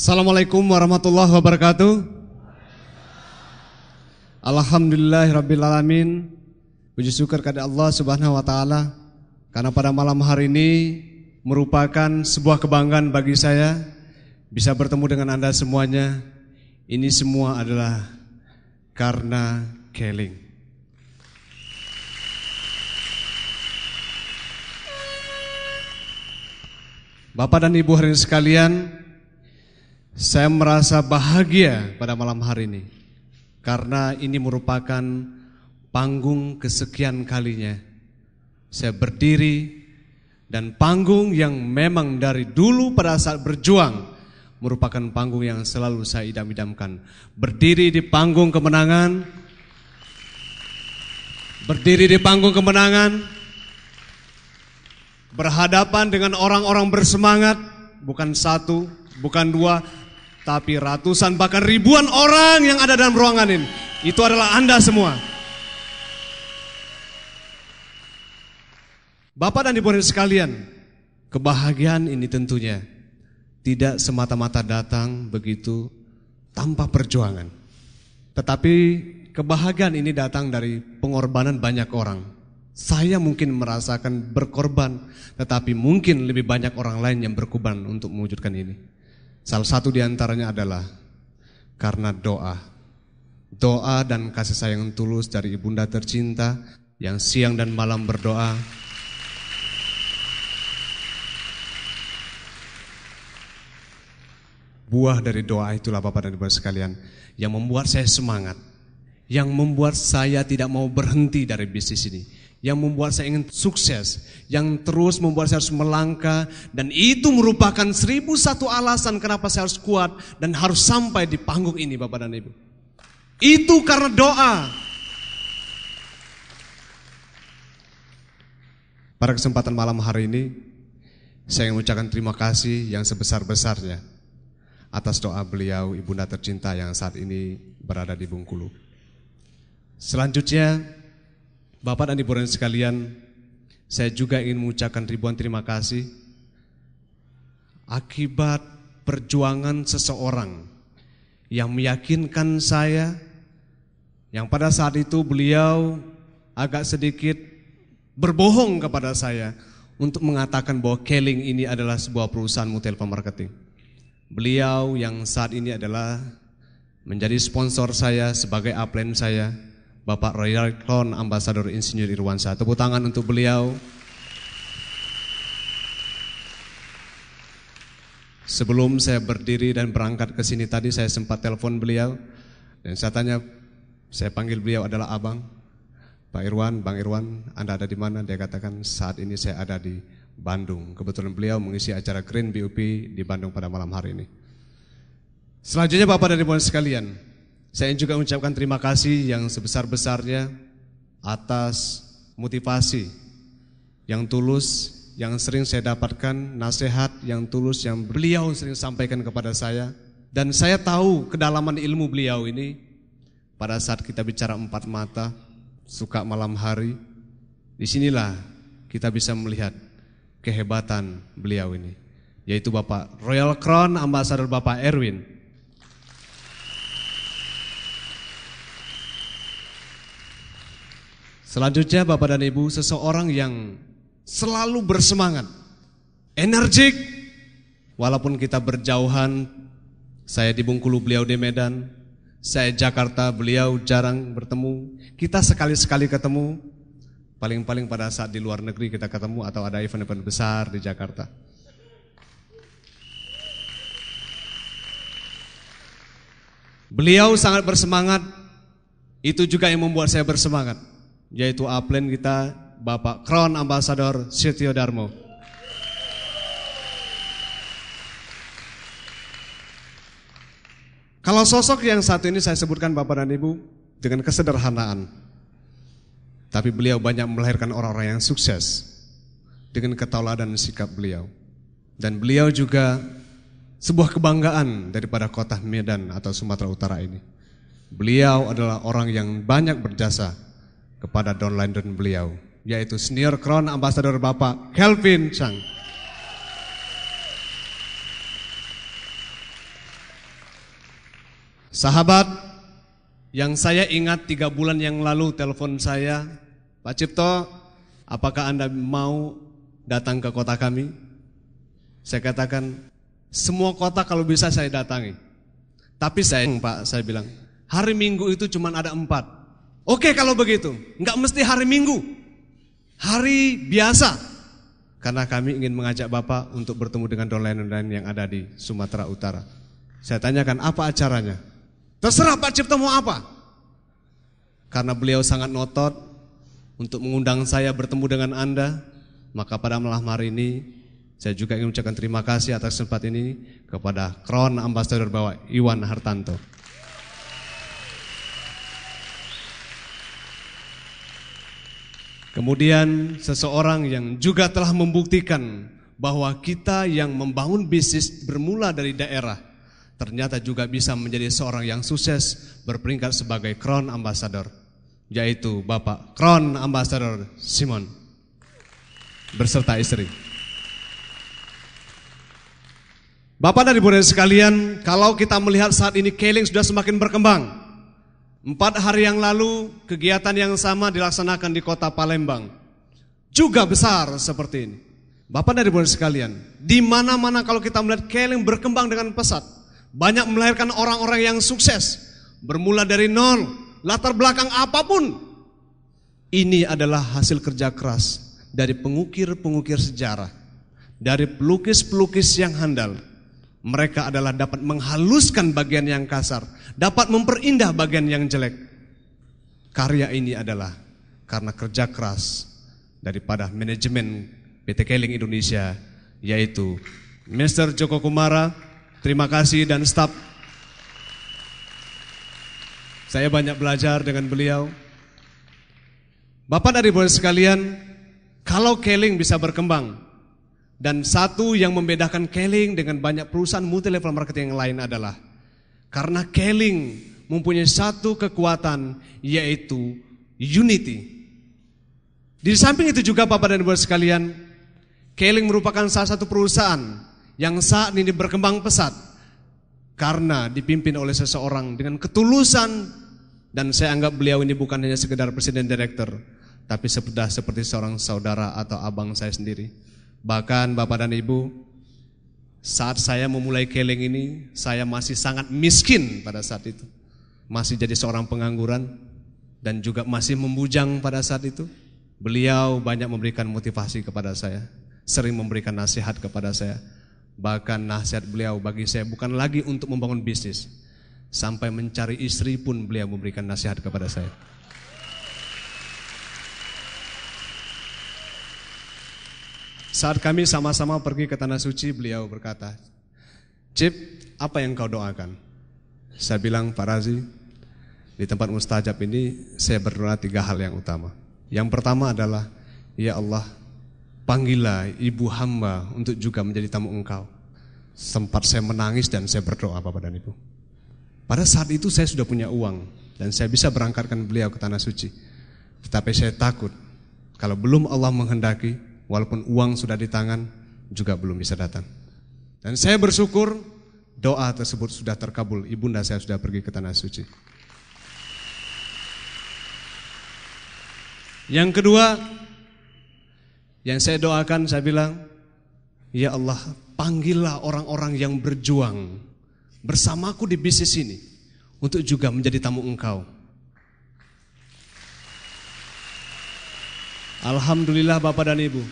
Assalamualaikum warahmatullahi wabarakatuh. Alhamdulillahirrabbilalamin. Puji syukur kepada Allah subhanahu wa ta'ala. Karena pada malam hari ini merupakan sebuah kebanggaan bagi saya. Bisa bertemu dengan Anda semuanya. Ini semua adalah karena Keling. Bapak dan Ibu hari ini sekalian, saya merasa bahagia pada malam hari ini karena ini merupakan panggung kesekian kalinya. Saya berdiri dan panggung yang memang dari dulu pada saat berjuang merupakan panggung yang selalu saya idam-idamkan. Berdiri di panggung kemenangan, berdiri di panggung kemenangan, berhadapan dengan orang-orang bersemangat, bukan satu, bukan dua, tapi ratusan bahkan ribuan orang yang ada dalam ruangan ini. Itu adalah Anda semua. Bapak dan Ibu sekalian, kebahagiaan ini tentunya tidak semata-mata datang begitu tanpa perjuangan. Tetapi kebahagiaan ini datang dari pengorbanan banyak orang. Saya mungkin merasakan berkorban, tetapi mungkin lebih banyak orang lain yang berkorban untuk mewujudkan ini. Salah satu diantaranya adalah karena doa. Doa dan kasih sayang tulus dari ibunda tercinta yang siang dan malam berdoa. Buah dari doa itulah Bapak dan Ibu sekalian yang membuat saya semangat, yang membuat saya tidak mau berhenti dari bisnis ini yang membuat saya ingin sukses, yang terus membuat saya harus melangkah, dan itu merupakan seribu satu alasan kenapa saya harus kuat dan harus sampai di panggung ini, Bapak dan Ibu. Itu karena doa. Pada kesempatan malam hari ini, saya ingin mengucapkan terima kasih yang sebesar-besarnya atas doa beliau, Ibunda tercinta yang saat ini berada di Bungkulu. Selanjutnya, Bapak dan Ibu Rani sekalian, saya juga ingin mengucapkan ribuan terima kasih akibat perjuangan seseorang yang meyakinkan saya yang pada saat itu beliau agak sedikit berbohong kepada saya untuk mengatakan bahwa Keling ini adalah sebuah perusahaan multilevel marketing. Beliau yang saat ini adalah menjadi sponsor saya sebagai upline saya Bapak Royal Klon Ambasador Insinyur Irwansa. Tepuk tangan untuk beliau. Sebelum saya berdiri dan berangkat ke sini tadi saya sempat telepon beliau dan saya tanya saya panggil beliau adalah abang. Pak Irwan, Bang Irwan, Anda ada di mana? Dia katakan saat ini saya ada di Bandung. Kebetulan beliau mengisi acara Green BUP di Bandung pada malam hari ini. Selanjutnya Bapak dan Ibu sekalian, saya juga mengucapkan terima kasih yang sebesar-besarnya atas motivasi yang tulus yang sering saya dapatkan, nasihat yang tulus yang beliau sering sampaikan kepada saya dan saya tahu kedalaman ilmu beliau ini pada saat kita bicara empat mata, suka malam hari, disinilah kita bisa melihat kehebatan beliau ini, yaitu Bapak Royal Crown Ambassador Bapak Erwin Selanjutnya Bapak dan Ibu, seseorang yang selalu bersemangat, energik, walaupun kita berjauhan, saya di Bungkulu, beliau di Medan, saya Jakarta, beliau jarang bertemu, kita sekali-sekali ketemu, paling-paling pada saat di luar negeri kita ketemu atau ada event-event besar di Jakarta. Beliau sangat bersemangat, itu juga yang membuat saya bersemangat yaitu aplen kita Bapak Crown Ambassador Setio Darmo. Kalau sosok yang satu ini saya sebutkan Bapak dan Ibu dengan kesederhanaan. Tapi beliau banyak melahirkan orang-orang yang sukses dengan ketauladan sikap beliau. Dan beliau juga sebuah kebanggaan daripada kota Medan atau Sumatera Utara ini. Beliau adalah orang yang banyak berjasa kepada downline London beliau, yaitu Senior Crown Ambassador Bapak Kelvin Chang. Sahabat, yang saya ingat tiga bulan yang lalu telepon saya, Pak Cipto, apakah Anda mau datang ke kota kami? Saya katakan, semua kota kalau bisa saya datangi. Tapi saya, Pak, saya bilang, hari Minggu itu cuma ada empat. Oke kalau begitu, nggak mesti hari Minggu, hari biasa. Karena kami ingin mengajak Bapak untuk bertemu dengan nelayan-nelayan yang ada di Sumatera Utara. Saya tanyakan apa acaranya? Terserah Pak Cipta mau apa? Karena beliau sangat notot untuk mengundang saya bertemu dengan Anda, maka pada malam hari ini saya juga ingin mengucapkan terima kasih atas tempat ini kepada Crown Ambassador Bapak Iwan Hartanto. Kemudian seseorang yang juga telah membuktikan bahwa kita yang membangun bisnis bermula dari daerah ternyata juga bisa menjadi seorang yang sukses berperingkat sebagai crown ambassador yaitu Bapak Crown Ambassador Simon berserta istri. Bapak dan Ibu sekalian, kalau kita melihat saat ini Keling sudah semakin berkembang, Empat hari yang lalu, kegiatan yang sama dilaksanakan di kota Palembang. Juga besar seperti ini. Bapak dari Ibu sekalian, di mana-mana kalau kita melihat keling berkembang dengan pesat, banyak melahirkan orang-orang yang sukses, bermula dari nol, latar belakang apapun. Ini adalah hasil kerja keras dari pengukir-pengukir sejarah, dari pelukis-pelukis yang handal, mereka adalah dapat menghaluskan bagian yang kasar, dapat memperindah bagian yang jelek. Karya ini adalah karena kerja keras daripada manajemen PT Keling Indonesia, yaitu Mr. Joko Kumara, terima kasih dan staf. Saya banyak belajar dengan beliau. Bapak dari boleh sekalian, kalau Keling bisa berkembang, dan satu yang membedakan Keling dengan banyak perusahaan multilevel marketing yang lain adalah karena Keling mempunyai satu kekuatan yaitu unity. Di samping itu juga Bapak dan Ibu sekalian, Keling merupakan salah satu perusahaan yang saat ini berkembang pesat karena dipimpin oleh seseorang dengan ketulusan dan saya anggap beliau ini bukan hanya sekedar presiden direktur, tapi sudah seperti seorang saudara atau abang saya sendiri. Bahkan Bapak dan Ibu, saat saya memulai keling ini, saya masih sangat miskin pada saat itu. Masih jadi seorang pengangguran dan juga masih membujang pada saat itu. Beliau banyak memberikan motivasi kepada saya, sering memberikan nasihat kepada saya. Bahkan nasihat beliau bagi saya bukan lagi untuk membangun bisnis, sampai mencari istri pun beliau memberikan nasihat kepada saya. Saat kami sama-sama pergi ke Tanah Suci, beliau berkata, Cip, apa yang kau doakan? Saya bilang, Pak Razi, di tempat mustajab ini saya berdoa tiga hal yang utama. Yang pertama adalah, Ya Allah, panggillah ibu hamba untuk juga menjadi tamu engkau. Sempat saya menangis dan saya berdoa pada dan Ibu. Pada saat itu saya sudah punya uang dan saya bisa berangkatkan beliau ke Tanah Suci. Tetapi saya takut kalau belum Allah menghendaki, walaupun uang sudah di tangan juga belum bisa datang. Dan saya bersyukur doa tersebut sudah terkabul. Ibunda saya sudah pergi ke tanah suci. Yang kedua, yang saya doakan saya bilang, ya Allah, panggillah orang-orang yang berjuang bersamaku di bisnis ini untuk juga menjadi tamu engkau. Alhamdulillah Bapak dan Ibu.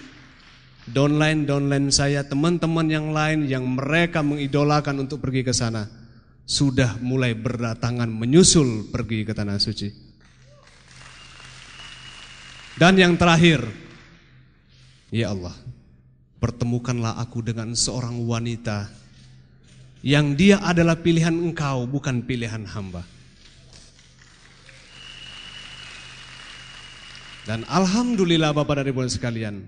Downline-downline saya, teman-teman yang lain yang mereka mengidolakan untuk pergi ke sana. Sudah mulai berdatangan menyusul pergi ke Tanah Suci. Dan yang terakhir, ya Allah, pertemukanlah aku dengan seorang wanita yang dia adalah pilihan engkau, bukan pilihan hamba. Dan alhamdulillah Bapak dan Ibu sekalian,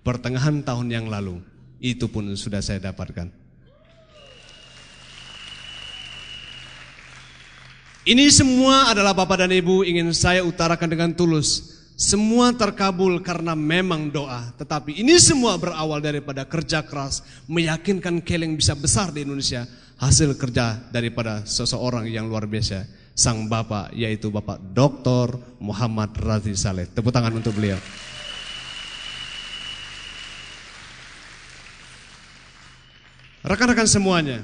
pertengahan tahun yang lalu itu pun sudah saya dapatkan. Ini semua adalah Bapak dan Ibu ingin saya utarakan dengan tulus. Semua terkabul karena memang doa. Tetapi ini semua berawal daripada kerja keras. Meyakinkan Keleng bisa besar di Indonesia. Hasil kerja daripada seseorang yang luar biasa sang bapak yaitu Bapak Dr. Muhammad Razi Saleh. Tepuk tangan untuk beliau. Rekan-rekan semuanya,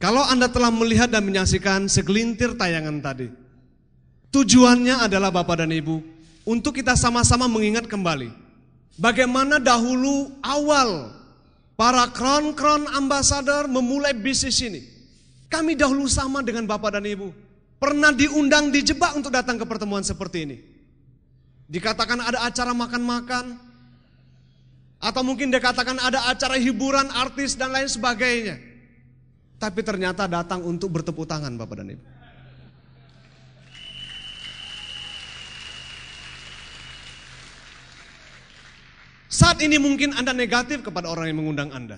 kalau Anda telah melihat dan menyaksikan segelintir tayangan tadi, tujuannya adalah Bapak dan Ibu untuk kita sama-sama mengingat kembali bagaimana dahulu awal para kron-kron ambasador memulai bisnis ini. Kami dahulu sama dengan Bapak dan Ibu. Pernah diundang, dijebak untuk datang ke pertemuan seperti ini. Dikatakan ada acara makan-makan, atau mungkin dikatakan ada acara hiburan, artis, dan lain sebagainya. Tapi ternyata datang untuk bertepuk tangan Bapak dan Ibu. Saat ini mungkin Anda negatif kepada orang yang mengundang Anda.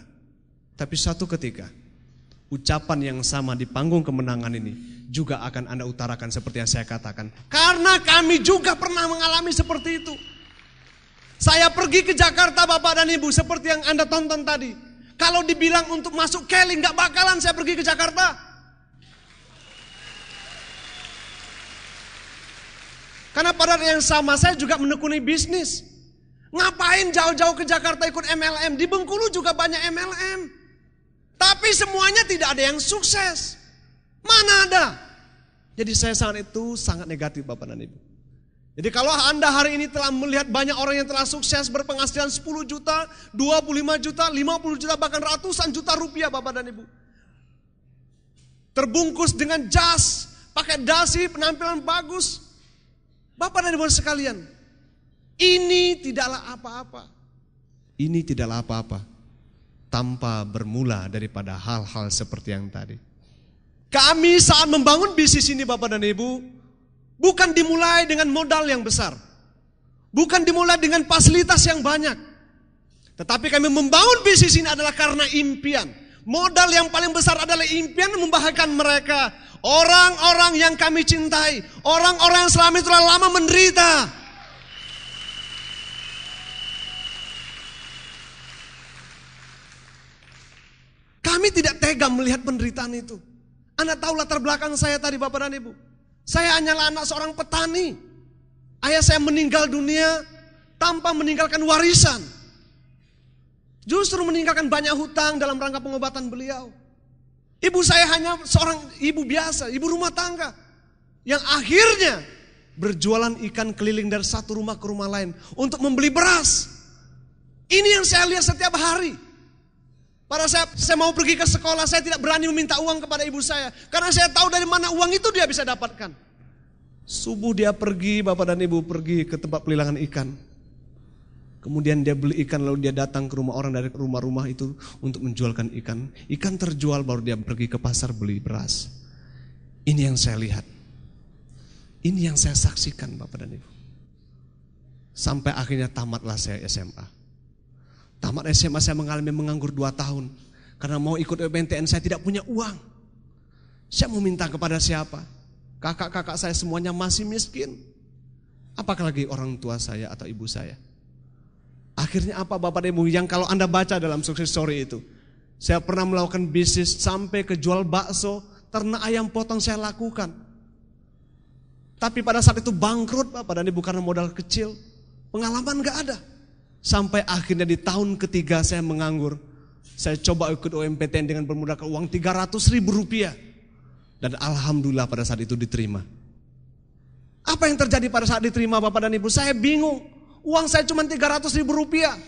Tapi satu ketika, ucapan yang sama di panggung kemenangan ini juga akan Anda utarakan seperti yang saya katakan. Karena kami juga pernah mengalami seperti itu. Saya pergi ke Jakarta Bapak dan Ibu seperti yang Anda tonton tadi. Kalau dibilang untuk masuk Kelly nggak bakalan saya pergi ke Jakarta. Karena pada yang sama saya juga menekuni bisnis. Ngapain jauh-jauh ke Jakarta ikut MLM? Di Bengkulu juga banyak MLM. Tapi semuanya tidak ada yang sukses. Mana ada? Jadi saya sangat itu sangat negatif Bapak dan Ibu. Jadi kalau Anda hari ini telah melihat banyak orang yang telah sukses berpenghasilan 10 juta, 25 juta, 50 juta, bahkan ratusan juta rupiah Bapak dan Ibu. Terbungkus dengan jas, pakai dasi, penampilan bagus. Bapak dan Ibu sekalian, ini tidaklah apa-apa. Ini tidaklah apa-apa tanpa bermula daripada hal-hal seperti yang tadi. Kami saat membangun bisnis ini Bapak dan Ibu, bukan dimulai dengan modal yang besar. Bukan dimulai dengan fasilitas yang banyak. Tetapi kami membangun bisnis ini adalah karena impian. Modal yang paling besar adalah impian membahagiakan mereka. Orang-orang yang kami cintai. Orang-orang yang selama itu lama menderita Kami tidak tega melihat penderitaan itu. Anda tahu latar belakang saya tadi Bapak dan Ibu. Saya hanyalah anak seorang petani. Ayah saya meninggal dunia tanpa meninggalkan warisan. Justru meninggalkan banyak hutang dalam rangka pengobatan beliau. Ibu saya hanya seorang ibu biasa, ibu rumah tangga. Yang akhirnya berjualan ikan keliling dari satu rumah ke rumah lain untuk membeli beras. Ini yang saya lihat setiap hari. Para saya, saya mau pergi ke sekolah, saya tidak berani meminta uang kepada ibu saya. Karena saya tahu dari mana uang itu dia bisa dapatkan. Subuh dia pergi, bapak dan ibu pergi ke tempat pelilangan ikan. Kemudian dia beli ikan, lalu dia datang ke rumah orang dari rumah-rumah itu untuk menjualkan ikan. Ikan terjual, baru dia pergi ke pasar beli beras. Ini yang saya lihat. Ini yang saya saksikan bapak dan ibu. Sampai akhirnya tamatlah saya SMA. Tamat SMA saya mengalami menganggur dua tahun. Karena mau ikut UPNTN e saya tidak punya uang. Saya mau minta kepada siapa? Kakak-kakak saya semuanya masih miskin. Apakah lagi orang tua saya atau ibu saya? Akhirnya apa Bapak Ibu yang kalau Anda baca dalam sukses story itu. Saya pernah melakukan bisnis sampai ke jual bakso, ternak ayam potong saya lakukan. Tapi pada saat itu bangkrut Bapak dan Ibu karena modal kecil. Pengalaman gak ada. Sampai akhirnya di tahun ketiga saya menganggur. Saya coba ikut UMPTN dengan bermodalkan uang 300 ribu rupiah. Dan Alhamdulillah pada saat itu diterima. Apa yang terjadi pada saat diterima Bapak dan Ibu? Saya bingung. Uang saya cuma 300 ribu rupiah.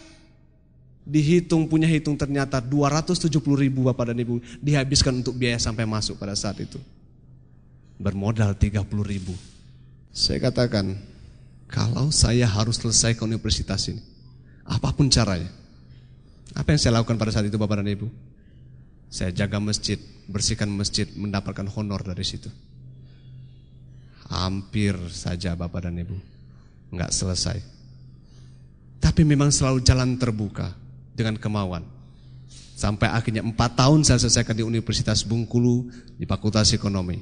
Dihitung punya hitung ternyata 270 ribu Bapak dan Ibu dihabiskan untuk biaya sampai masuk pada saat itu. Bermodal 30 ribu. Saya katakan, kalau saya harus selesai ke universitas ini, Apapun caranya. Apa yang saya lakukan pada saat itu Bapak dan Ibu? Saya jaga masjid, bersihkan masjid, mendapatkan honor dari situ. Hampir saja Bapak dan Ibu. Nggak selesai. Tapi memang selalu jalan terbuka dengan kemauan. Sampai akhirnya 4 tahun saya selesaikan di Universitas Bungkulu di Fakultas Ekonomi.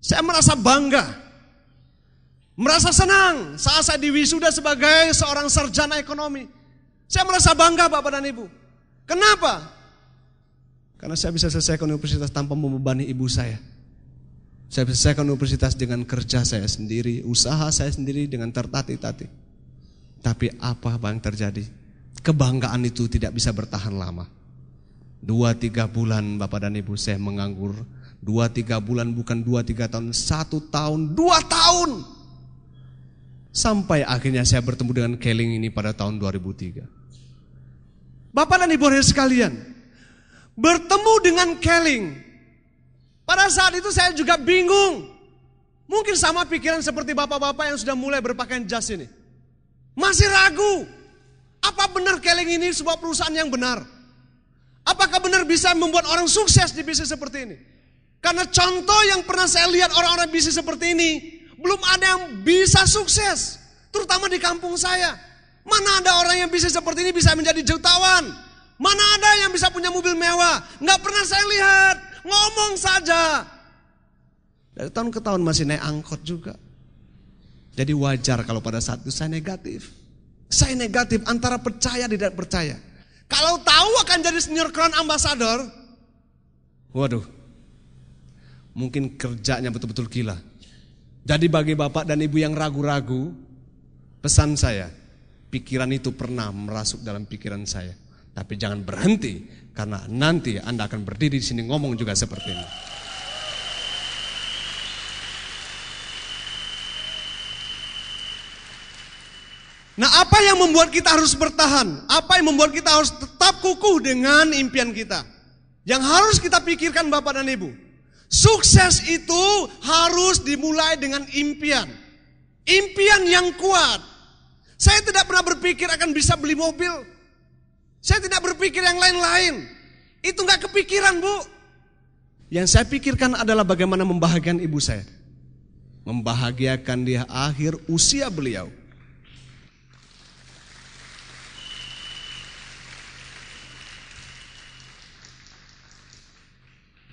Saya merasa bangga Merasa senang saat saya diwisuda sebagai seorang sarjana ekonomi. Saya merasa bangga Bapak dan Ibu. Kenapa? Karena saya bisa selesaikan universitas tanpa membebani ibu saya. Saya bisa selesaikan universitas dengan kerja saya sendiri, usaha saya sendiri dengan tertati-tati. Tapi apa yang terjadi? Kebanggaan itu tidak bisa bertahan lama. Dua tiga bulan Bapak dan Ibu saya menganggur. Dua tiga bulan bukan dua tiga tahun, satu tahun, dua tahun. Sampai akhirnya saya bertemu dengan Keling ini pada tahun 2003. Bapak dan Ibu hari sekalian, bertemu dengan Keling. Pada saat itu saya juga bingung. Mungkin sama pikiran seperti bapak-bapak yang sudah mulai berpakaian jas ini. Masih ragu. Apa benar Keling ini sebuah perusahaan yang benar? Apakah benar bisa membuat orang sukses di bisnis seperti ini? Karena contoh yang pernah saya lihat orang-orang bisnis seperti ini, belum ada yang bisa sukses. Terutama di kampung saya. Mana ada orang yang bisa seperti ini bisa menjadi jutawan? Mana ada yang bisa punya mobil mewah? Nggak pernah saya lihat. Ngomong saja. Dari tahun ke tahun masih naik angkot juga. Jadi wajar kalau pada saat itu saya negatif. Saya negatif antara percaya tidak percaya. Kalau tahu akan jadi senior crown ambassador. Waduh. Mungkin kerjanya betul-betul gila. Jadi bagi bapak dan ibu yang ragu-ragu, pesan saya, pikiran itu pernah merasuk dalam pikiran saya. Tapi jangan berhenti, karena nanti Anda akan berdiri di sini ngomong juga seperti ini. Nah apa yang membuat kita harus bertahan? Apa yang membuat kita harus tetap kukuh dengan impian kita? Yang harus kita pikirkan Bapak dan Ibu. Sukses itu harus dimulai dengan impian. Impian yang kuat. Saya tidak pernah berpikir akan bisa beli mobil. Saya tidak berpikir yang lain-lain. Itu nggak kepikiran bu. Yang saya pikirkan adalah bagaimana membahagiakan ibu saya. Membahagiakan dia akhir usia beliau.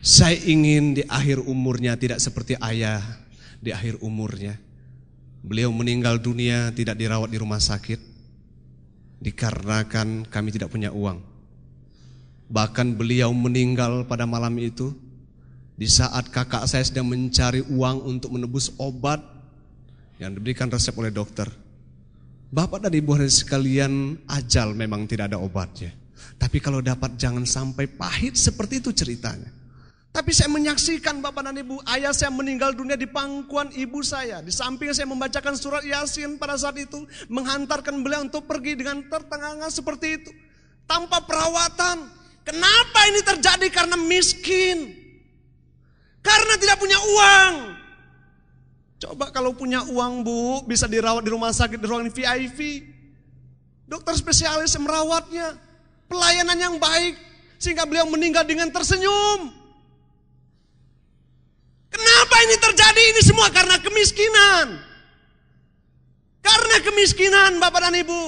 Saya ingin di akhir umurnya tidak seperti ayah di akhir umurnya. Beliau meninggal dunia tidak dirawat di rumah sakit dikarenakan kami tidak punya uang. Bahkan beliau meninggal pada malam itu di saat kakak saya sedang mencari uang untuk menebus obat yang diberikan resep oleh dokter. Bapak dan ibu hari sekalian, ajal memang tidak ada obatnya. Tapi kalau dapat jangan sampai pahit seperti itu ceritanya. Tapi saya menyaksikan Bapak dan Ibu, ayah saya meninggal dunia di pangkuan ibu saya. Di samping saya membacakan surat Yasin pada saat itu, menghantarkan beliau untuk pergi dengan tertengah-tengah seperti itu. Tanpa perawatan. Kenapa ini terjadi? Karena miskin. Karena tidak punya uang. Coba kalau punya uang bu, bisa dirawat di rumah sakit, di ruangan VIP. Dokter spesialis merawatnya. Pelayanan yang baik. Sehingga beliau meninggal dengan tersenyum. Kenapa ini terjadi? Ini semua karena kemiskinan. Karena kemiskinan Bapak dan Ibu.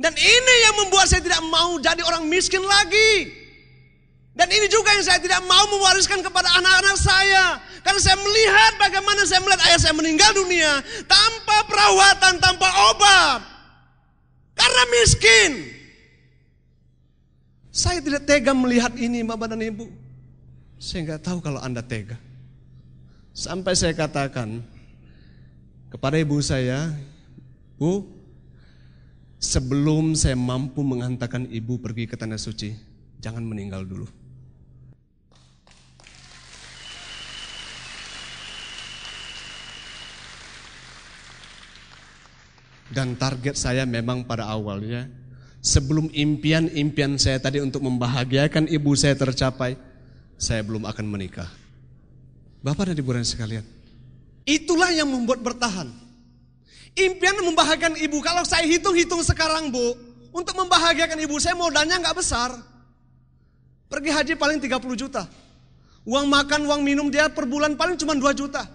Dan ini yang membuat saya tidak mau jadi orang miskin lagi. Dan ini juga yang saya tidak mau mewariskan kepada anak-anak saya. Karena saya melihat bagaimana saya melihat ayah saya meninggal dunia tanpa perawatan, tanpa obat. Karena miskin. Saya tidak tega melihat ini Bapak dan Ibu. Saya nggak tahu kalau Anda tega. Sampai saya katakan kepada ibu saya, Bu, sebelum saya mampu menghantarkan ibu pergi ke Tanah Suci, jangan meninggal dulu. Dan target saya memang pada awalnya, sebelum impian-impian saya tadi untuk membahagiakan ibu saya tercapai, saya belum akan menikah. Bapak dan Ibu Rani sekalian, itulah yang membuat bertahan. Impian membahagiakan ibu, kalau saya hitung-hitung sekarang bu, untuk membahagiakan ibu saya modalnya nggak besar. Pergi haji paling 30 juta. Uang makan, uang minum dia per bulan paling cuma 2 juta.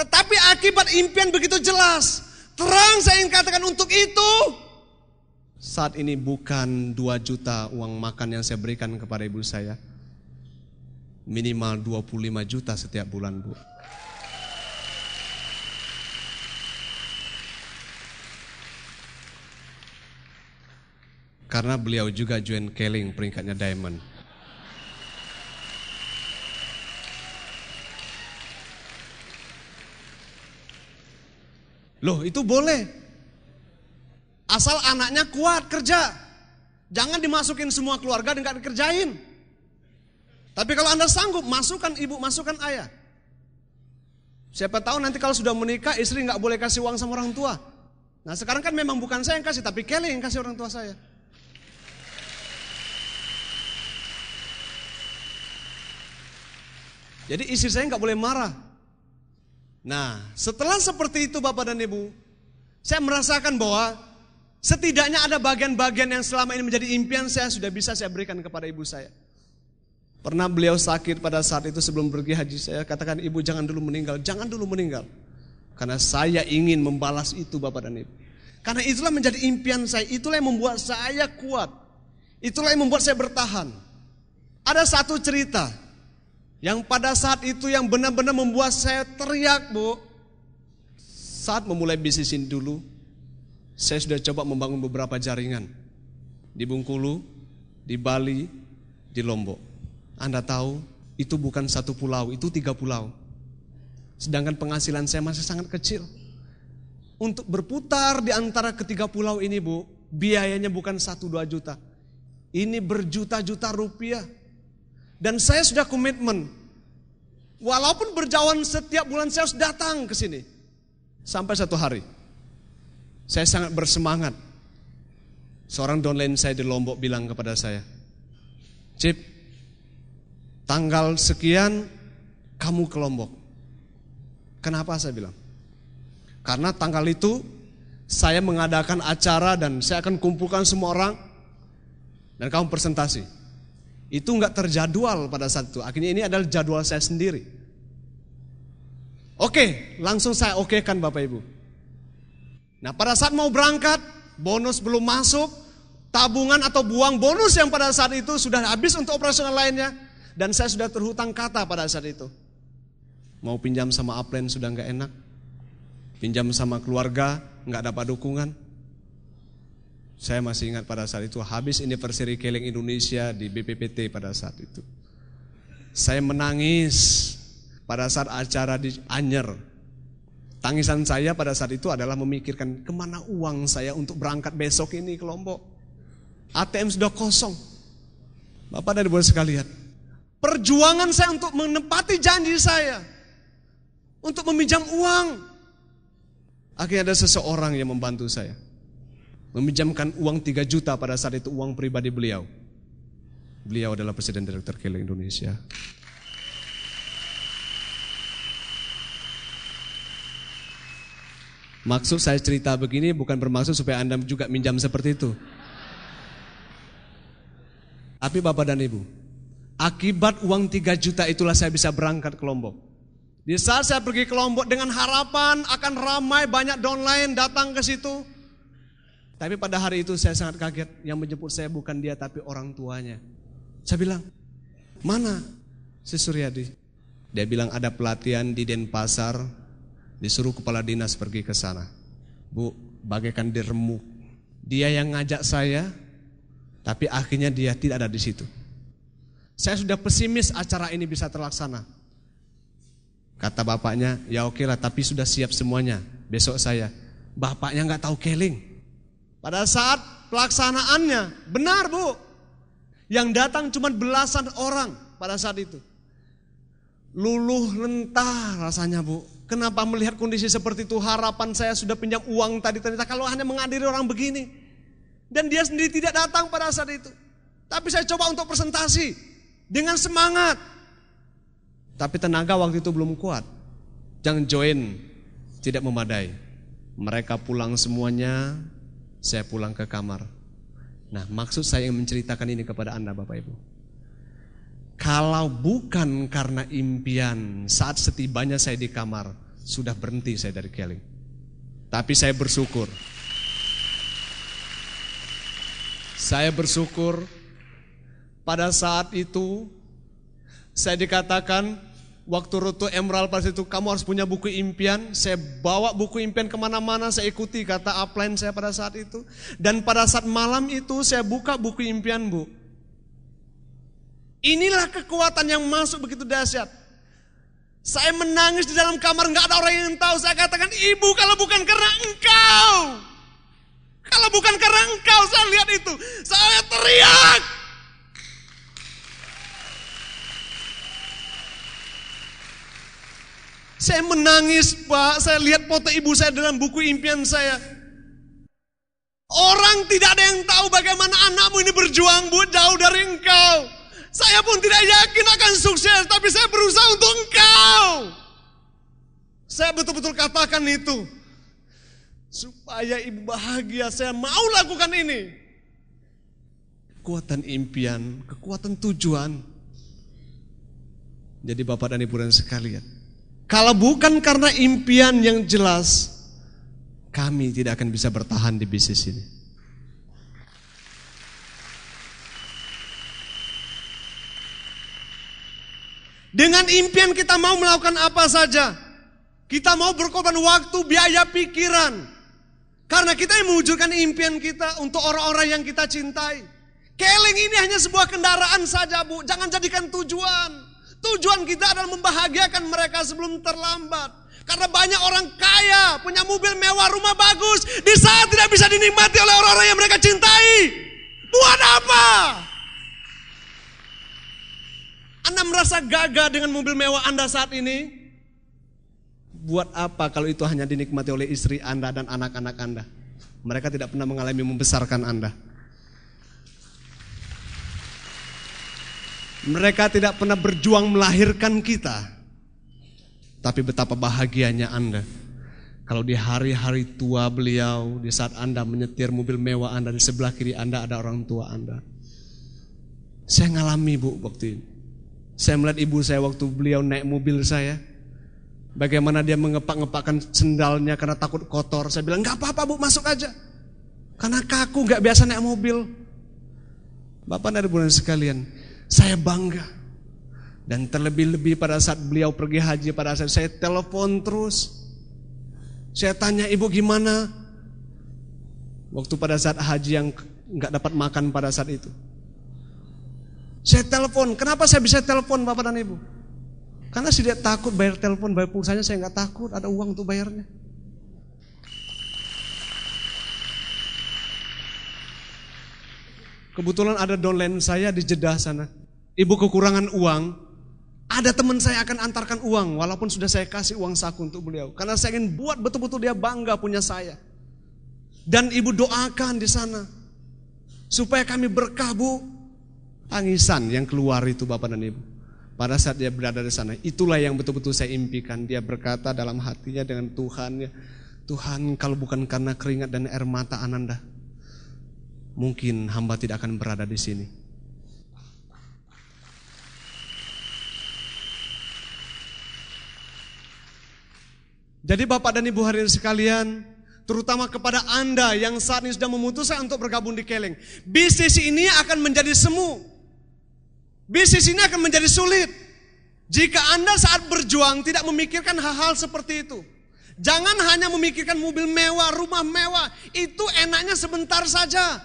Tetapi akibat impian begitu jelas, terang saya ingin katakan untuk itu, saat ini bukan 2 juta uang makan yang saya berikan kepada ibu saya minimal 25 juta setiap bulan, Bu. Karena beliau juga join Kelling peringkatnya Diamond. Loh, itu boleh. Asal anaknya kuat kerja. Jangan dimasukin semua keluarga dan gak dikerjain. Tapi kalau Anda sanggup, masukkan ibu, masukkan ayah. Siapa tahu nanti kalau sudah menikah, istri nggak boleh kasih uang sama orang tua. Nah sekarang kan memang bukan saya yang kasih, tapi Kelly yang kasih orang tua saya. Jadi istri saya nggak boleh marah. Nah, setelah seperti itu Bapak dan Ibu, saya merasakan bahwa setidaknya ada bagian-bagian yang selama ini menjadi impian saya sudah bisa saya berikan kepada ibu saya. Pernah beliau sakit pada saat itu sebelum pergi haji. Saya katakan, ibu jangan dulu meninggal, jangan dulu meninggal. Karena saya ingin membalas itu Bapak dan Ibu. Karena itulah menjadi impian saya, itulah yang membuat saya kuat. Itulah yang membuat saya bertahan. Ada satu cerita yang pada saat itu yang benar-benar membuat saya teriak, Bu. Saat memulai bisnis ini dulu, saya sudah coba membangun beberapa jaringan. Di Bungkulu di Bali, di Lombok. Anda tahu, itu bukan satu pulau, itu tiga pulau. Sedangkan penghasilan saya masih sangat kecil. Untuk berputar di antara ketiga pulau ini, Bu, biayanya bukan satu dua juta. Ini berjuta-juta rupiah. Dan saya sudah komitmen. Walaupun berjauhan setiap bulan saya harus datang ke sini. Sampai satu hari. Saya sangat bersemangat. Seorang downline saya di Lombok bilang kepada saya, Cip, Tanggal sekian kamu ke Lombok. Kenapa saya bilang? Karena tanggal itu saya mengadakan acara dan saya akan kumpulkan semua orang dan kamu presentasi. Itu nggak terjadwal pada saat itu. Akhirnya ini adalah jadwal saya sendiri. Oke, langsung saya oke kan Bapak Ibu. Nah pada saat mau berangkat, bonus belum masuk, tabungan atau buang bonus yang pada saat itu sudah habis untuk operasional lainnya. Dan saya sudah terhutang kata pada saat itu. Mau pinjam sama upline sudah nggak enak. Pinjam sama keluarga nggak dapat dukungan. Saya masih ingat pada saat itu habis anniversary Keling Indonesia di BPPT pada saat itu. Saya menangis pada saat acara di Anyer. Tangisan saya pada saat itu adalah memikirkan kemana uang saya untuk berangkat besok ini ke Lombok. ATM sudah kosong. Bapak dan Ibu sekalian, Perjuangan saya untuk menempati janji saya. Untuk meminjam uang. Akhirnya ada seseorang yang membantu saya. Meminjamkan uang 3 juta pada saat itu uang pribadi beliau. Beliau adalah Presiden Direktur Kelo Indonesia. Maksud saya cerita begini bukan bermaksud supaya Anda juga minjam seperti itu. Tapi Bapak dan Ibu, Akibat uang 3 juta itulah saya bisa berangkat ke Lombok. Di saat saya pergi ke Lombok dengan harapan akan ramai banyak downline datang ke situ. Tapi pada hari itu saya sangat kaget yang menjemput saya bukan dia tapi orang tuanya. Saya bilang, mana si Suryadi? Dia bilang ada pelatihan di Denpasar, disuruh kepala dinas pergi ke sana. Bu, bagaikan diremuk. Dia yang ngajak saya, tapi akhirnya dia tidak ada di situ. Saya sudah pesimis acara ini bisa terlaksana. Kata bapaknya, ya oke lah, tapi sudah siap semuanya. Besok saya, bapaknya nggak tahu keling. Pada saat pelaksanaannya, benar bu, yang datang cuma belasan orang pada saat itu. Luluh lentah rasanya bu. Kenapa melihat kondisi seperti itu harapan saya sudah pinjam uang tadi ternyata kalau hanya menghadiri orang begini. Dan dia sendiri tidak datang pada saat itu. Tapi saya coba untuk presentasi. Dengan semangat. Tapi tenaga waktu itu belum kuat. Jangan join. Tidak memadai. Mereka pulang semuanya. Saya pulang ke kamar. Nah maksud saya yang menceritakan ini kepada Anda Bapak Ibu. Kalau bukan karena impian saat setibanya saya di kamar. Sudah berhenti saya dari keling. Tapi saya bersyukur. Saya bersyukur pada saat itu saya dikatakan waktu Rutu Emerald pas itu kamu harus punya buku impian. Saya bawa buku impian kemana-mana, saya ikuti kata upline saya pada saat itu. Dan pada saat malam itu saya buka buku impian bu. Inilah kekuatan yang masuk begitu dahsyat. Saya menangis di dalam kamar, nggak ada orang yang tahu. Saya katakan, ibu kalau bukan karena engkau. Kalau bukan karena engkau, saya lihat itu. Saya teriak. Saya menangis, Pak. Saya lihat foto ibu saya dalam buku impian saya. Orang tidak ada yang tahu bagaimana anakmu ini berjuang, Bu, jauh dari engkau. Saya pun tidak yakin akan sukses, tapi saya berusaha untuk engkau. Saya betul-betul katakan itu. Supaya ibu bahagia, saya mau lakukan ini. Kekuatan impian, kekuatan tujuan. Jadi Bapak dan Ibu dan sekalian, kalau bukan karena impian yang jelas, kami tidak akan bisa bertahan di bisnis ini. Dengan impian kita mau melakukan apa saja. Kita mau berkorban waktu, biaya, pikiran. Karena kita yang mewujudkan impian kita untuk orang-orang yang kita cintai. Keling ini hanya sebuah kendaraan saja, Bu. Jangan jadikan tujuan. Tujuan kita adalah membahagiakan mereka sebelum terlambat. Karena banyak orang kaya, punya mobil mewah, rumah bagus. Di saat tidak bisa dinikmati oleh orang-orang yang mereka cintai. Buat apa? Anda merasa gagal dengan mobil mewah Anda saat ini? Buat apa kalau itu hanya dinikmati oleh istri Anda dan anak-anak Anda? Mereka tidak pernah mengalami membesarkan Anda. Mereka tidak pernah berjuang melahirkan kita. Tapi betapa bahagianya Anda. Kalau di hari-hari tua beliau, di saat Anda menyetir mobil mewah Anda, di sebelah kiri Anda ada orang tua Anda. Saya ngalami bu waktu ini. Saya melihat ibu saya waktu beliau naik mobil saya. Bagaimana dia mengepak-ngepakkan sendalnya karena takut kotor. Saya bilang, nggak apa-apa bu, masuk aja. Karena kaku, nggak biasa naik mobil. Bapak dari bulan sekalian, saya bangga. Dan terlebih-lebih pada saat beliau pergi haji, pada saat saya telepon terus. Saya tanya ibu gimana? Waktu pada saat haji yang nggak dapat makan pada saat itu. Saya telepon, kenapa saya bisa telepon bapak dan ibu? Karena saya tidak takut bayar telepon, bayar pulsanya saya nggak takut, ada uang untuk bayarnya. Kebetulan ada downline saya di Jeddah sana. Ibu kekurangan uang, ada teman saya akan antarkan uang walaupun sudah saya kasih uang saku untuk beliau. Karena saya ingin buat betul-betul dia bangga punya saya. Dan ibu doakan di sana. Supaya kami berkah bu. Tangisan yang keluar itu bapak dan ibu. Pada saat dia berada di sana. Itulah yang betul-betul saya impikan. Dia berkata dalam hatinya dengan Tuhannya. Tuhan kalau bukan karena keringat dan air mata ananda mungkin hamba tidak akan berada di sini. Jadi Bapak dan Ibu hadirin sekalian, terutama kepada Anda yang saat ini sudah memutuskan untuk bergabung di Keleng, bisnis ini akan menjadi semu. Bisnis ini akan menjadi sulit. Jika Anda saat berjuang tidak memikirkan hal-hal seperti itu. Jangan hanya memikirkan mobil mewah, rumah mewah. Itu enaknya sebentar saja.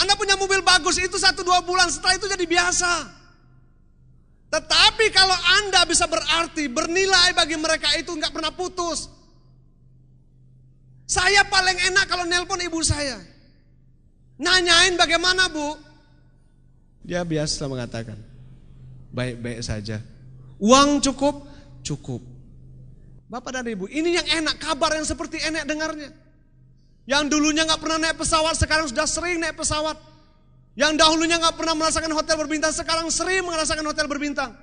Anda punya mobil bagus itu satu dua bulan setelah itu jadi biasa. Tetapi kalau Anda bisa berarti, bernilai bagi mereka itu nggak pernah putus. Saya paling enak kalau nelpon ibu saya. Nanyain bagaimana bu? Dia biasa mengatakan, baik-baik saja. Uang cukup? Cukup. Bapak dan ibu, ini yang enak, kabar yang seperti enak dengarnya. Yang dulunya nggak pernah naik pesawat, sekarang sudah sering naik pesawat. Yang dahulunya nggak pernah merasakan hotel berbintang, sekarang sering merasakan hotel berbintang.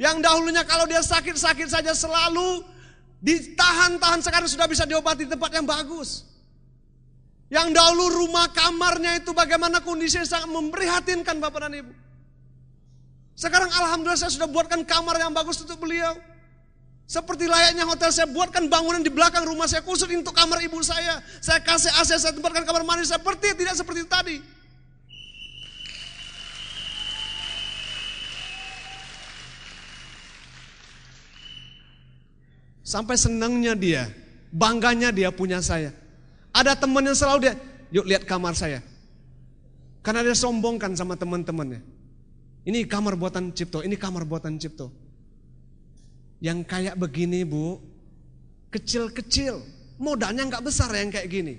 Yang dahulunya kalau dia sakit-sakit saja selalu ditahan-tahan, sekarang sudah bisa diobati tempat yang bagus. Yang dahulu rumah kamarnya itu bagaimana kondisinya sangat memprihatinkan Bapak dan Ibu. Sekarang Alhamdulillah saya sudah buatkan kamar yang bagus untuk beliau. Seperti layaknya hotel saya buatkan bangunan di belakang rumah saya khusus untuk kamar ibu saya. Saya kasih AC, saya tempatkan kamar mandi seperti tidak seperti tadi. Sampai senangnya dia, bangganya dia punya saya. Ada teman yang selalu dia, yuk lihat kamar saya. Karena dia sombongkan sama teman-temannya. Ini kamar buatan Cipto, ini kamar buatan Cipto. Yang kayak begini bu, kecil-kecil, modalnya nggak besar yang kayak gini.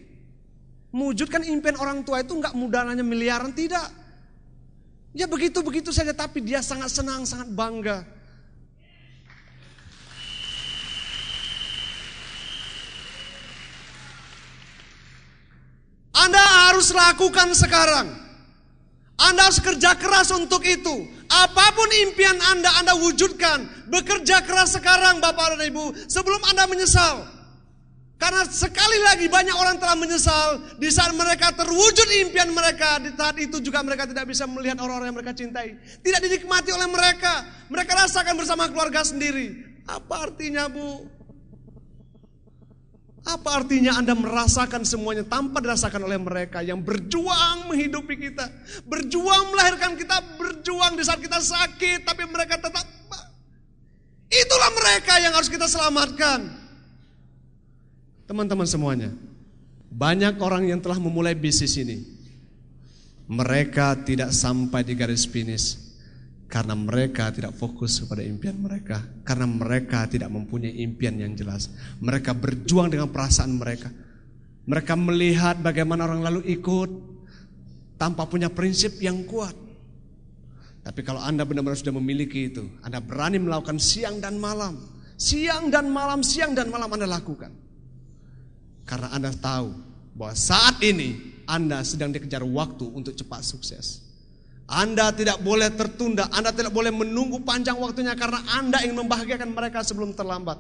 Mewujudkan impian orang tua itu nggak modalnya miliaran, tidak. Ya begitu-begitu saja, tapi dia sangat senang, sangat bangga. Anda harus lakukan sekarang. Anda harus kerja keras untuk itu. Apapun impian Anda, Anda wujudkan. Bekerja keras sekarang Bapak dan Ibu, sebelum Anda menyesal. Karena sekali lagi banyak orang telah menyesal di saat mereka terwujud impian mereka, di saat itu juga mereka tidak bisa melihat orang-orang yang mereka cintai. Tidak dinikmati oleh mereka, mereka rasakan bersama keluarga sendiri. Apa artinya bu? Apa artinya Anda merasakan semuanya tanpa dirasakan oleh mereka yang berjuang menghidupi kita, berjuang melahirkan kita, berjuang di saat kita sakit, tapi mereka tetap... Itulah mereka yang harus kita selamatkan. Teman-teman semuanya, banyak orang yang telah memulai bisnis ini. Mereka tidak sampai di garis finish karena mereka tidak fokus kepada impian mereka, karena mereka tidak mempunyai impian yang jelas. Mereka berjuang dengan perasaan mereka. Mereka melihat bagaimana orang lalu ikut tanpa punya prinsip yang kuat. Tapi kalau Anda benar-benar sudah memiliki itu, Anda berani melakukan siang dan malam. Siang dan malam, siang dan malam Anda lakukan. Karena Anda tahu bahwa saat ini Anda sedang dikejar waktu untuk cepat sukses. Anda tidak boleh tertunda, Anda tidak boleh menunggu panjang waktunya karena Anda ingin membahagiakan mereka sebelum terlambat.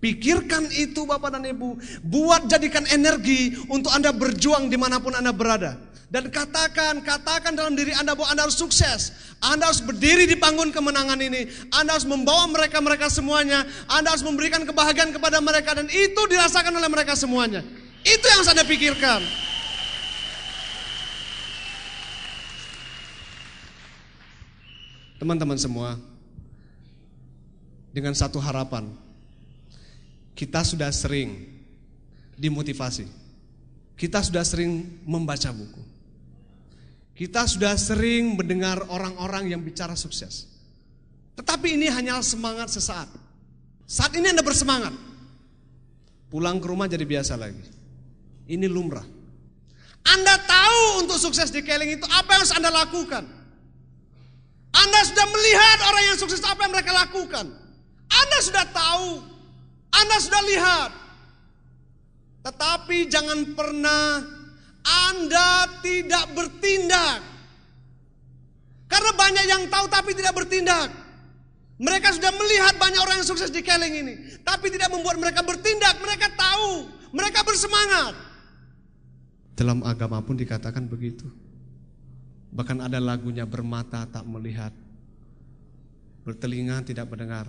Pikirkan itu Bapak dan Ibu, buat jadikan energi untuk Anda berjuang dimanapun Anda berada. Dan katakan, katakan dalam diri Anda bahwa Anda harus sukses. Anda harus berdiri di panggung kemenangan ini. Anda harus membawa mereka-mereka semuanya. Anda harus memberikan kebahagiaan kepada mereka. Dan itu dirasakan oleh mereka semuanya. Itu yang Anda pikirkan. Teman-teman semua, dengan satu harapan, kita sudah sering dimotivasi. Kita sudah sering membaca buku. Kita sudah sering mendengar orang-orang yang bicara sukses. Tetapi ini hanya semangat sesaat. Saat ini Anda bersemangat. Pulang ke rumah jadi biasa lagi. Ini lumrah. Anda tahu untuk sukses di Keling itu apa yang harus Anda lakukan. Anda sudah melihat orang yang sukses apa yang mereka lakukan. Anda sudah tahu. Anda sudah lihat. Tetapi jangan pernah Anda tidak bertindak. Karena banyak yang tahu tapi tidak bertindak. Mereka sudah melihat banyak orang yang sukses di Keling ini. Tapi tidak membuat mereka bertindak. Mereka tahu. Mereka bersemangat. Dalam agama pun dikatakan begitu. Bahkan ada lagunya bermata tak melihat, bertelinga tidak mendengar.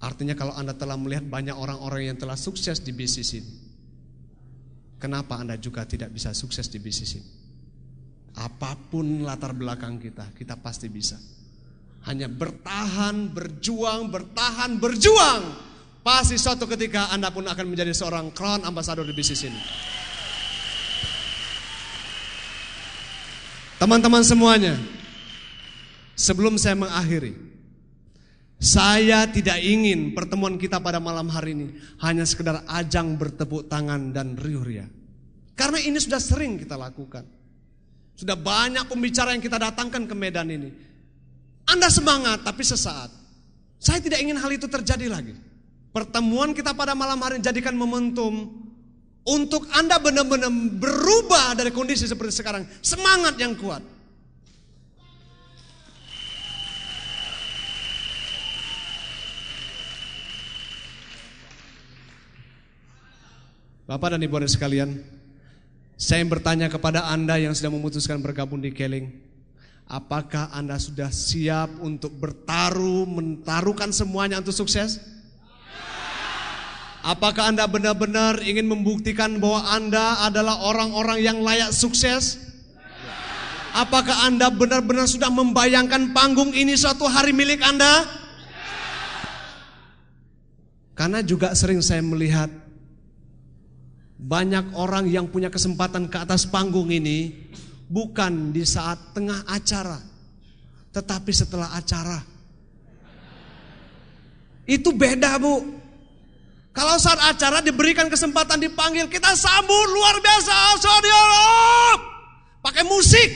Artinya kalau Anda telah melihat banyak orang-orang yang telah sukses di bisnis ini, kenapa Anda juga tidak bisa sukses di bisnis ini? Apapun latar belakang kita, kita pasti bisa. Hanya bertahan, berjuang, bertahan, berjuang. Pasti suatu ketika Anda pun akan menjadi seorang crown ambassador di bisnis ini. Teman-teman semuanya, sebelum saya mengakhiri, saya tidak ingin pertemuan kita pada malam hari ini hanya sekedar ajang bertepuk tangan dan riuh ria. Karena ini sudah sering kita lakukan. Sudah banyak pembicara yang kita datangkan ke medan ini. Anda semangat tapi sesaat. Saya tidak ingin hal itu terjadi lagi. Pertemuan kita pada malam hari jadikan momentum untuk Anda benar-benar berubah dari kondisi seperti sekarang. Semangat yang kuat. Bapak dan Ibu dan sekalian, saya bertanya kepada Anda yang sudah memutuskan bergabung di Keling, apakah Anda sudah siap untuk bertaruh, mentaruhkan semuanya untuk sukses? Apakah Anda benar-benar ingin membuktikan bahwa Anda adalah orang-orang yang layak sukses? Apakah Anda benar-benar sudah membayangkan panggung ini suatu hari milik Anda? Karena juga sering saya melihat banyak orang yang punya kesempatan ke atas panggung ini bukan di saat tengah acara, tetapi setelah acara. Itu beda, Bu. Kalau saat acara diberikan kesempatan dipanggil, kita sambut luar biasa, saudara. Pakai musik.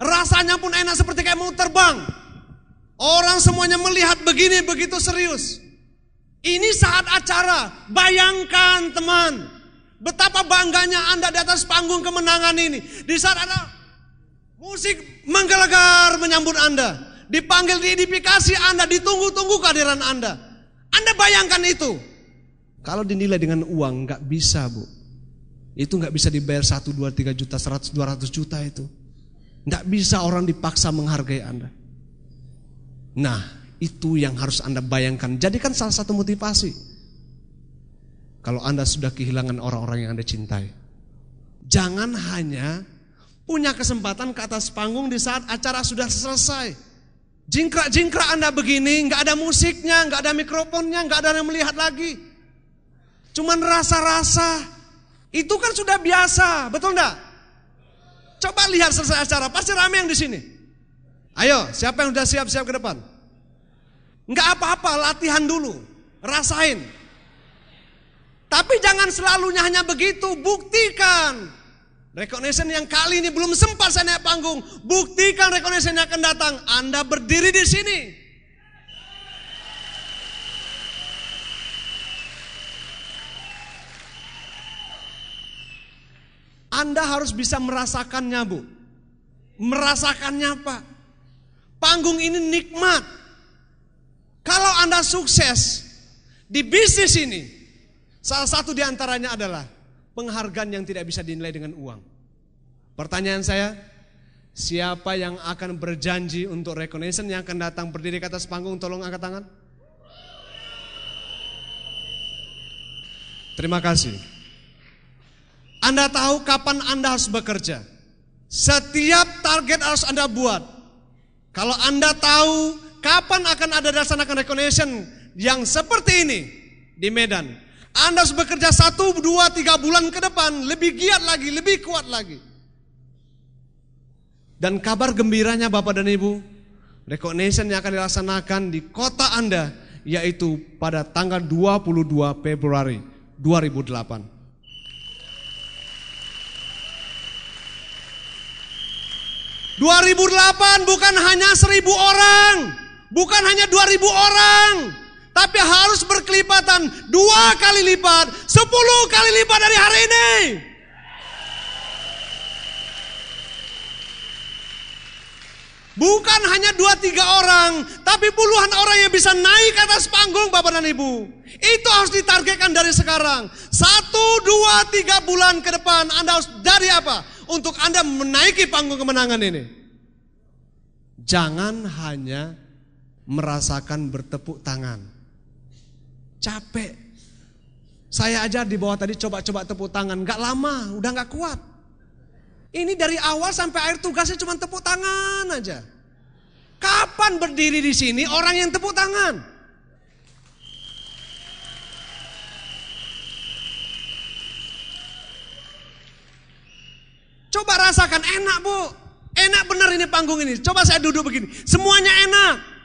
Rasanya pun enak seperti kayak mau terbang. Orang semuanya melihat begini, begitu serius. Ini saat acara. Bayangkan teman. Betapa bangganya Anda di atas panggung kemenangan ini. Di saat ada musik menggelegar menyambut Anda. Dipanggil diidentifikasi Anda, ditunggu-tunggu kehadiran Anda. Anda bayangkan itu. Kalau dinilai dengan uang nggak bisa bu. Itu nggak bisa dibayar 1, 2, 3 juta, 100, 200 juta itu. Nggak bisa orang dipaksa menghargai Anda. Nah itu yang harus Anda bayangkan. Jadikan salah satu motivasi. Kalau Anda sudah kehilangan orang-orang yang Anda cintai. Jangan hanya punya kesempatan ke atas panggung di saat acara sudah selesai. Jingkrak-jingkrak Anda begini, nggak ada musiknya, nggak ada mikrofonnya, nggak ada yang melihat lagi. Cuman rasa-rasa. Itu kan sudah biasa, betul enggak? Coba lihat selesai acara, pasti rame yang di sini. Ayo, siapa yang sudah siap-siap ke depan? Nggak apa-apa, latihan dulu. Rasain. Tapi jangan selalunya hanya begitu, buktikan. Recognition yang kali ini belum sempat saya naik panggung. Buktikan recognition yang akan datang. Anda berdiri di sini. Anda harus bisa merasakannya, Bu. Merasakannya, Pak. Panggung ini nikmat. Kalau Anda sukses di bisnis ini, salah satu diantaranya adalah penghargaan yang tidak bisa dinilai dengan uang. Pertanyaan saya, siapa yang akan berjanji untuk recognition yang akan datang berdiri ke atas panggung tolong angkat tangan? Terima kasih. Anda tahu kapan Anda harus bekerja. Setiap target harus Anda buat. Kalau Anda tahu kapan akan ada dilaksanakan recognition yang seperti ini di Medan, anda harus bekerja satu, dua, tiga bulan ke depan, lebih giat lagi, lebih kuat lagi. Dan kabar gembiranya Bapak dan Ibu, recognition yang akan dilaksanakan di kota Anda, yaitu pada tanggal 22 Februari 2008. ...2008 bukan hanya seribu orang... ...bukan hanya 2000 orang... Tapi harus berkelipatan dua kali lipat, sepuluh kali lipat dari hari ini. Bukan hanya dua tiga orang, tapi puluhan orang yang bisa naik ke atas panggung Bapak dan Ibu. Itu harus ditargetkan dari sekarang. Satu, dua, tiga bulan ke depan Anda harus dari apa? Untuk Anda menaiki panggung kemenangan ini. Jangan hanya merasakan bertepuk tangan capek. Saya aja di bawah tadi coba-coba tepuk tangan, gak lama, udah gak kuat. Ini dari awal sampai akhir tugasnya cuma tepuk tangan aja. Kapan berdiri di sini orang yang tepuk tangan? Coba rasakan enak bu, enak bener ini panggung ini. Coba saya duduk begini, semuanya enak.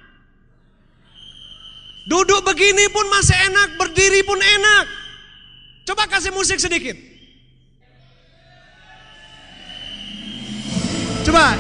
Duduk begini pun masih enak, berdiri pun enak. Coba kasih musik sedikit. Coba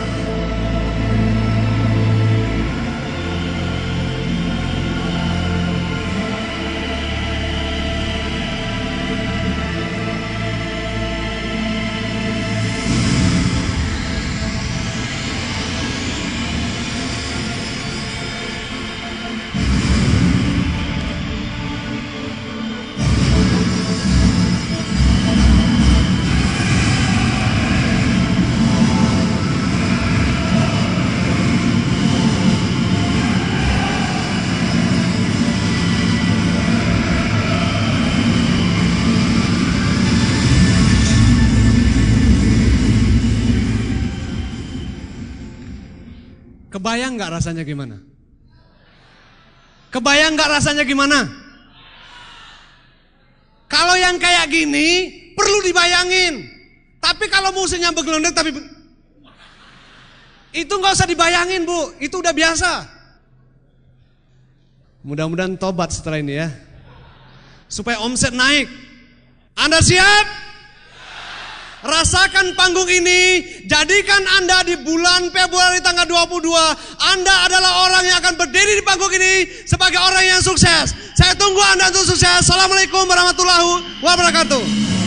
Kebayang nggak rasanya gimana? Kebayang nggak rasanya gimana? Kalau yang kayak gini perlu dibayangin. Tapi kalau musuhnya bergelundung tapi itu nggak usah dibayangin bu, itu udah biasa. Mudah-mudahan tobat setelah ini ya, supaya omset naik. Anda siap? Rasakan panggung ini, jadikan Anda di bulan Februari tanggal 22, Anda adalah orang yang akan berdiri di panggung ini sebagai orang yang sukses. Saya tunggu Anda untuk sukses. Assalamualaikum warahmatullahi wabarakatuh.